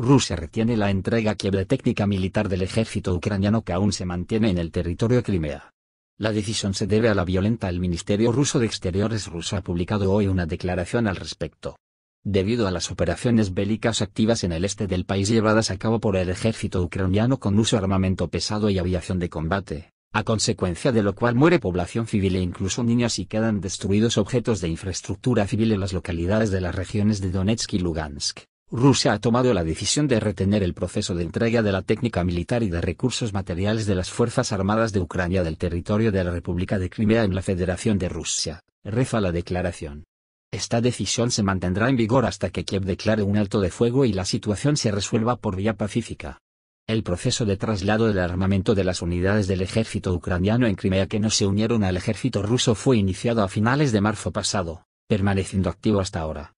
Rusia retiene la entrega quiebre técnica militar del ejército ucraniano que aún se mantiene en el territorio Crimea. La decisión se debe a la violenta. El Ministerio ruso de Exteriores ruso ha publicado hoy una declaración al respecto. Debido a las operaciones bélicas activas en el este del país llevadas a cabo por el ejército ucraniano con uso de armamento pesado y aviación de combate, a consecuencia de lo cual muere población civil e incluso niños y quedan destruidos objetos de infraestructura civil en las localidades de las regiones de Donetsk y Lugansk. Rusia ha tomado la decisión de retener el proceso de entrega de la técnica militar y de recursos materiales de las Fuerzas Armadas de Ucrania del territorio de la República de Crimea en la Federación de Rusia, reza la declaración. Esta decisión se mantendrá en vigor hasta que Kiev declare un alto de fuego y la situación se resuelva por vía pacífica. El proceso de traslado del armamento de las unidades del ejército ucraniano en Crimea que no se unieron al ejército ruso fue iniciado a finales de marzo pasado, permaneciendo activo hasta ahora.